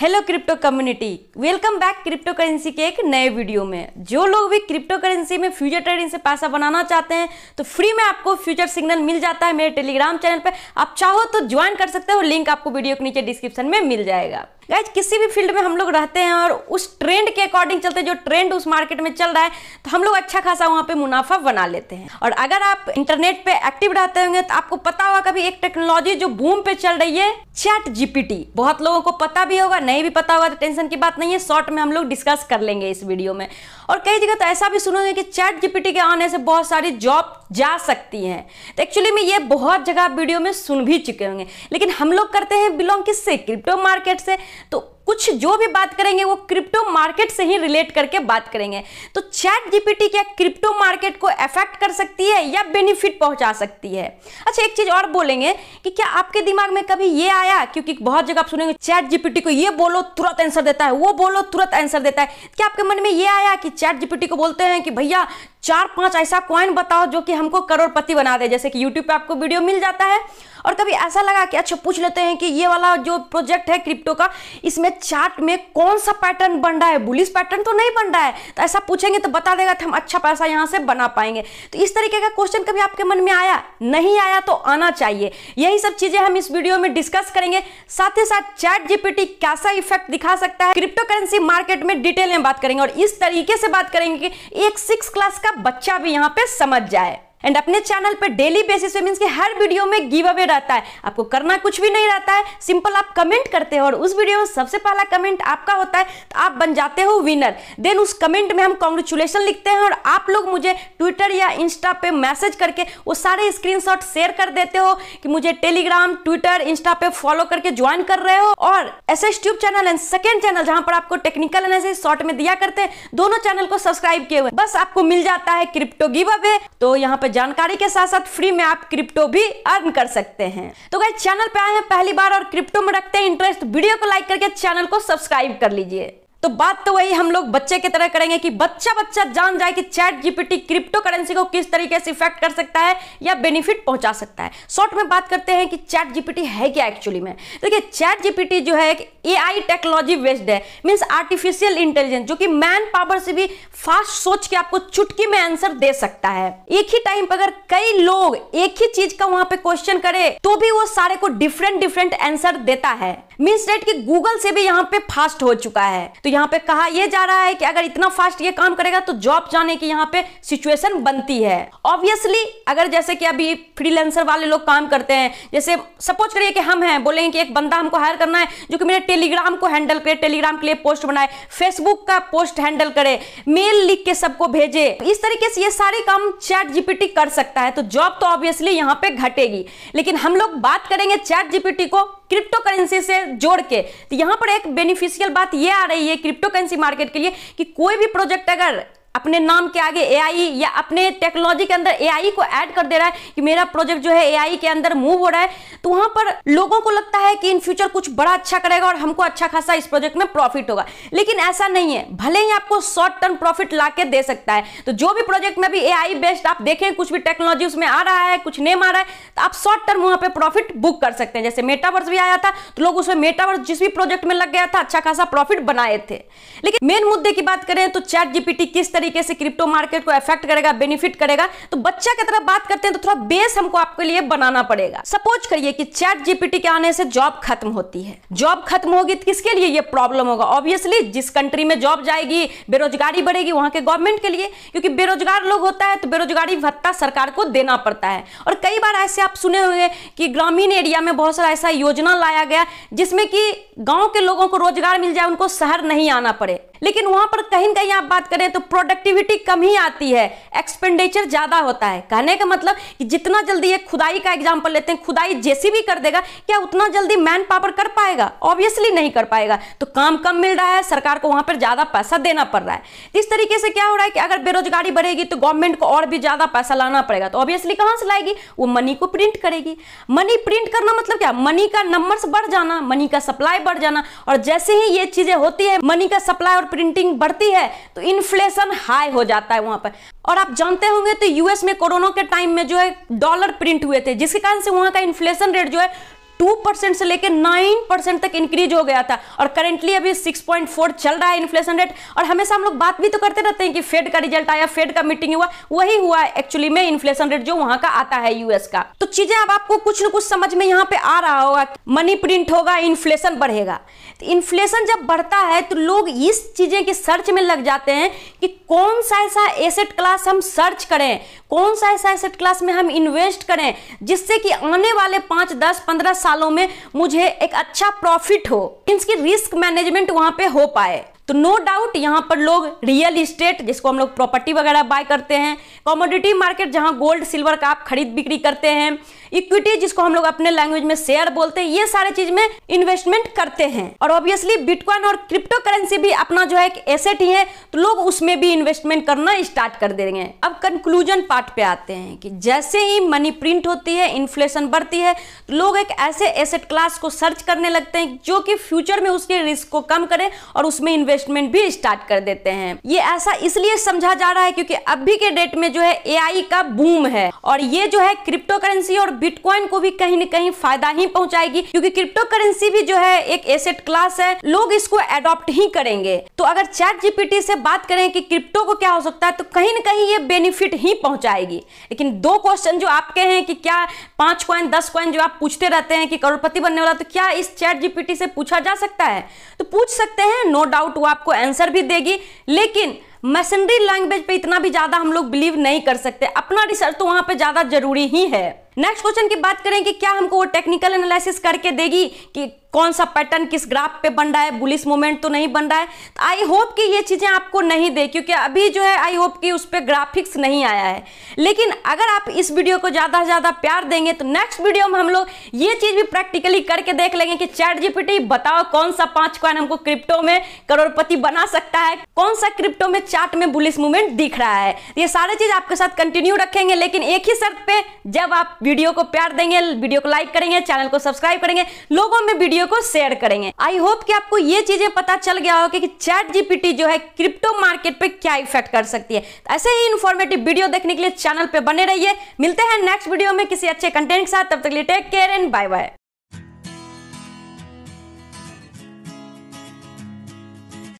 hello crypto community welcome back cryptocurrency के एक नए वीडियो में जो लोग भी क्रिप्टो करेंसी में फ्यूचर ट्रेडिंग से पैसा बनाना चाहते हैं तो फ्री में आपको फ्यूचर सिग्नल मिल जाता है मेरे टेलीग्राम चैनल पे आप चाहो तो ज्वाइन कर सकते हो लिंक आपको वीडियो के नीचे डिस्क्रिप्शन में मिल जाएगा गाइज किसी भी फील्ड में हम लोग रहते हैं और उस ट्रेंड के अकॉर्डिंग चलते जो ट्रेंड उस मार्केट में चल रहा है तो हम लोग अच्छा खासा वहाँ पे मुनाफा बना लेते हैं और अगर आप इंटरनेट पे एक्टिव रहते होंगे तो आपको पता होगा कभी एक टेक्नोलॉजी जो बूम पे चल रही है चैट जीपीटी बहुत लोगों को पता भी होगा नहीं भी पता होगा तो टेंशन की बात नहीं है शॉर्ट में हम लोग डिस्कस कर लेंगे इस वीडियो में और कई जगह तो ऐसा भी सुनोगे कि चैट जीपीटी के आने से बहुत सारी जॉब जा सकती हैं तो एक्चुअली में ये बहुत जगह वीडियो में सुन भी चुके होंगे लेकिन हम लोग करते हैं बिलोंग किससे क्रिप्टो मार्केट से तो कुछ जो भी बात करेंगे वो क्रिप्टो मार्केट से ही रिलेट करके बात करेंगे तो चैट जीपीटी क्या क्रिप्टो मार्केट को अफेक्ट कर सकती है या बेनिफिट पहुंचा सकती है अच्छा एक चीज और बोलेंगे कि क्या आपके दिमाग में कभी ये आया क्योंकि बहुत जगह आप सुनेंगे चैट जीपीटी को ये बोलो तुरंत आंसर देता है वो बोलो तुरंत आंसर देता है क्या आपके मन में ये आया कि चैट जीपीटी को बोलते हैं कि भैया चार पांच ऐसा कॉइन बताओ जो कि हमको करोड़पति बना दे जैसे कि यूट्यूब पे आपको वीडियो मिल जाता है और कभी ऐसा लगा कि अच्छा पूछ लेते हैं कि ये वाला जो प्रोजेक्ट है क्रिप्टो का इसमें चार्ट में कौन सा पैटर्न बन रहा है बुलिस पैटर्न तो नहीं बन रहा है तो ऐसा पूछेंगे तो बता देगा तो हम अच्छा पैसा यहाँ से बना पाएंगे तो इस तरीके का क्वेश्चन कभी आपके मन में आया नहीं आया तो आना चाहिए यही सब चीज़ें हम इस वीडियो में डिस्कस करेंगे साथ ही साथ चैट जीपीटी कैसा इफेक्ट दिखा सकता है क्रिप्टो करेंसी मार्केट में डिटेल में बात करेंगे और इस तरीके से बात करेंगे कि एक सिक्स क्लास का बच्चा भी यहाँ पे समझ जाए एंड अपने चैनल पर डेली बेसिस पे मीन्स के हर वीडियो में गिव अवे रहता है आपको करना कुछ भी नहीं रहता है सिंपल आप कमेंट करते हो और उस वीडियो में सबसे पहला कमेंट आपका होता है तो आप बन जाते हो विनर देन उस कमेंट में हम कॉन्ग्रेचुलेसन लिखते हैं और आप लोग मुझे ट्विटर या इंस्टा पे मैसेज करके वो सारे स्क्रीन शेयर कर देते हो कि मुझे टेलीग्राम ट्विटर इंस्टा पे फॉलो करके ज्वाइन कर रहे हो और S S tube channel and second channel जहां पर आपको टेक्निकल एनालिसिस शॉर्ट में दिया करते हैं दोनों चैनल को सब्सक्राइब किए हुए बस आपको मिल जाता है क्रिप्टो गिव अवे तो यहाँ पे जानकारी के साथ साथ फ्री में आप क्रिप्टो भी अर्न कर सकते हैं तो गए चैनल पे आए हैं पहली बार और क्रिप्टो में रखते हैं इंटरेस्ट वीडियो को लाइक करके चैनल को सब्सक्राइब कर लीजिए तो बात तो वही हम लोग बच्चे की तरह करेंगे कि बच्चा बच्चा जान जाए कि चैट जीपीटी क्रिप्टो करेंसी को किस तरीके से इफेक्ट कर सकता है या बेनिफिट पहुंचा सकता है शॉर्ट में बात करते हैं कि चैट जीपीटी है क्या एक्चुअली में देखिए चैट जीपीटी जो है ए आई टेक्नोलॉजी बेस्ड है मीन्स आर्टिफिशियल इंटेलिजेंस जो कि मैन पावर से भी फास्ट सोच के आपको चुटकी में आंसर दे सकता है एक ही टाइम पर अगर कई लोग एक ही चीज का वहां पे क्वेश्चन करे तो भी वो सारे को डिफरेंट डिफरेंट आंसर देता है मीन डेट कि गूगल से भी यहाँ पे फास्ट हो चुका है तो यहाँ पे कहा यह जा रहा है कि अगर इतना फास्ट ये काम करेगा तो जॉब जाने की यहाँ पे सिचुएशन बनती है ऑब्वियसली अगर जैसे कि अभी फ्रीलांसर वाले लोग काम करते हैं जैसे सपोज करिए कि हम हैं बोलेंगे कि एक बंदा हमको हायर करना है जो कि मेरे टेलीग्राम को हैंडल करे टेलीग्राम के लिए पोस्ट बनाए फेसबुक का पोस्ट हैंडल करे मेल लिख के सबको भेजे इस तरीके से ये सारे काम चैट जीपीटी कर सकता है तो जॉब तो ऑब्वियसली यहाँ पे घटेगी लेकिन हम लोग बात करेंगे चैट जीपीटी को क्रिप्टो करेंसी से जोड़ के तो यहाँ पर एक बेनिफिशियल बात ये आ रही है क्रिप्टो करेंसी मार्केट के लिए कि कोई भी प्रोजेक्ट अगर अपने नाम के आगे ए या अपने टेक्नोलॉजी के अंदर ए को ऐड कर दे रहा है कि मेरा प्रोजेक्ट जो है ए के अंदर मूव हो रहा है तो वहां पर लोगों को लगता है कि इन फ्यूचर कुछ बड़ा अच्छा करेगा और हमको अच्छा खासा इस प्रोजेक्ट में प्रॉफिट होगा लेकिन ऐसा नहीं है भले ही आपको शॉर्ट टर्म प्रॉफिट ला दे सकता है तो जो भी प्रोजेक्ट में भी ए बेस्ड आप देखें कुछ भी टेक्नोलॉजी उसमें आ रहा है कुछ नेम आ रहा है तो आप शॉर्ट टर्म वहां पर प्रॉफिट बुक कर सकते हैं जैसे मेटावर्स भी आया था तो लोग उसमें मेटावर्स जिस भी प्रोजेक्ट में लग गया था अच्छा खासा प्रॉफिट बनाए थे लेकिन मेन मुद्दे की बात करें तो चैट जीपीटी किस तरीके से क्रिप्टो मार्केट को अफेक्ट करेगा बेनिफिट करेगा तो बच्चा की तरफ बात करते हैं तो थोड़ा बेस हमको आपके लिए बनाना पड़ेगा सपोज करिए कि चैट जीपीटी के आने से जॉब खत्म होती है जॉब खत्म होगी तो किसके लिए ये प्रॉब्लम होगा ऑब्वियसली जिस कंट्री में जॉब जाएगी बेरोजगारी बढ़ेगी वहां के गवर्नमेंट के लिए क्योंकि बेरोजगार लोग होता है तो बेरोजगारी भत्ता सरकार को देना पड़ता है और कई बार ऐसे आप सुने हुए कि ग्रामीण एरिया में बहुत सारा ऐसा योजना लाया गया जिसमें कि गांव के लोगों को रोजगार मिल जाए उनको शहर नहीं आना पड़े लेकिन वहां पर कहीं कहीं आप बात करें तो प्रोडक्ट प्रोडक्टिविटी कम ही आती है एक्सपेंडिचर ज़्यादा होता है कहने का मतलब कि जितना जल्दी ये खुदाई का एग्जाम्पल लेते हैं खुदाई जैसी भी कर देगा क्या उतना जल्दी मैन पावर कर पाएगा ऑब्वियसली नहीं कर पाएगा तो काम कम मिल रहा है सरकार को वहां पर ज़्यादा पैसा देना पड़ रहा है इस तरीके से क्या हो रहा है कि अगर बेरोजगारी बढ़ेगी तो गवर्नमेंट को और भी ज़्यादा पैसा लाना पड़ेगा तो ऑब्वियसली कहां से लाएगी वो मनी को प्रिंट करेगी मनी प्रिंट करना मतलब क्या मनी का नंबर बढ़ जाना मनी का सप्लाई बढ़ जाना और जैसे ही ये चीजें होती है मनी का सप्लाई और प्रिंटिंग बढ़ती है तो इन्फ्लेशन हाई हो जाता है वहां पर और आप जानते होंगे तो यूएस में कोरोना के टाइम में जो है डॉलर प्रिंट हुए थे जिसके कारण से वहां का इन्फ्लेशन रेट जो है टू परसेंट से लेकर नाइन परसेंट तक इंक्रीज हो गया था और करेंटली अभी सिक्स पॉइंट फोर चल रहा है इन्फ्लेशन रेट और हमेशा हम लोग बात भी तो करते रहते हैं कि फेड का रिजल्ट आया फेड का मीटिंग हुआ वही हुआ एक्चुअली में इन्फ्लेशन रेट जो वहां का आता है यूएस का तो चीजें अब आपको कुछ न कुछ समझ में यहाँ पे आ रहा होगा मनी प्रिंट होगा इन्फ्लेशन बढ़ेगा तो इन्फ्लेशन जब बढ़ता है तो लोग इस चीजें के सर्च में लग जाते हैं कि कौन सा ऐसा एसेट क्लास हम सर्च करें कौन सा ऐसा एसेट क्लास में हम इन्वेस्ट करें जिससे कि आने वाले पांच दस पंद्रह सालों में मुझे एक अच्छा प्रॉफिट हो इसकी रिस्क मैनेजमेंट वहां पे हो पाए तो नो डाउट यहाँ पर लोग रियल इस्टेट जिसको हम लोग प्रॉपर्टी वगैरह बाय करते हैं कॉमोडिटी मार्केट जहाँ गोल्ड सिल्वर का आप खरीद बिक्री करते हैं इक्विटी जिसको हम लोग अपने लैंग्वेज में शेयर बोलते हैं ये सारे चीज में इन्वेस्टमेंट करते हैं और ऑब्वियसली बिटकॉइन और क्रिप्टो करेंसी भी अपना जो है एक एसेट ही है तो लोग उसमें भी इन्वेस्टमेंट करना स्टार्ट कर देंगे अब कंक्लूजन पार्ट पे आते हैं कि जैसे ही मनी प्रिंट होती है इन्फ्लेशन बढ़ती है तो लोग एक ऐसे एसेट क्लास को सर्च करने लगते हैं जो कि फ्यूचर में उसके रिस्क को कम करें और उसमें इन्वेस्ट इन्वेस्टमेंट भी स्टार्ट कर देते हैं ये ऐसा इसलिए समझा जा रहा है क्योंकि अभी के डेट में जो है एआई का बूम है और ये जो है क्रिप्टो करेंसी और बिटकॉइन को भी कहीं ना कहीं फायदा ही पहुंचाएगी क्योंकि क्रिप्टो करेंसी भी जो है एक एसेट क्लास है लोग इसको एडॉप्ट ही करेंगे तो अगर चैट जीपीटी से बात करें कि क्रिप्टो को क्या हो सकता है तो कहीं ना कहीं ये बेनिफिट ही पहुंचाएगी लेकिन दो क्वेश्चन जो आपके हैं कि क्या पांच क्वाइन दस क्वाइन जो आप पूछते रहते हैं कि करोड़पति बनने वाला तो क्या इस चैट जीपीटी से पूछा जा सकता है तो पूछ सकते हैं नो डाउट आपको आंसर भी देगी लेकिन मशनरी लैंग्वेज पे इतना भी ज़्यादा हम लोग बिलीव नहीं कर सकते अपना रिसर्च तो वहां पे ज़्यादा जरूरी ही है नेक्स्ट क्वेश्चन की बात करें कि क्या हमको वो टेक्निकल एनालिसिस करके देगी कि कौन सा पैटर्न किस ग्राफ पे बन रहा है बुलिस मोमेंट तो नहीं बन रहा है तो आई होप कि ये चीज़ें आपको नहीं दे क्योंकि अभी जो है आई होप कि उस पर ग्राफिक्स नहीं आया है लेकिन अगर आप इस वीडियो को ज़्यादा से ज़्यादा प्यार देंगे तो नेक्स्ट वीडियो में हम लोग ये चीज़ भी प्रैक्टिकली करके देख लेंगे कि चैट जीपीटी बताओ कौन सा पाँच क्वाइन हमको क्रिप्टो में करोड़पति बना सकता है कौन सा क्रिप्टो में चार्ट में बुलिस मूवमेंट दिख रहा है ये सारे चीज़ आपके साथ कंटिन्यू रखेंगे लेकिन एक ही शर्त पे जब आप वीडियो को प्यार देंगे वीडियो को लाइक करेंगे चैनल को सब्सक्राइब करेंगे लोगों में वीडियो को शेयर करेंगे आई होप कि आपको ये चीजें पता चल गया होगा कि चैट जीपीटी जो है क्रिप्टो मार्केट पे क्या इफेक्ट कर सकती है तो ऐसे ही इन्फॉर्मेटिव वीडियो देखने के लिए चैनल पर बने रहिए मिलते हैं नेक्स्ट वीडियो में किसी अच्छे कंटेंट के साथ तब तक लिए take care and bye bye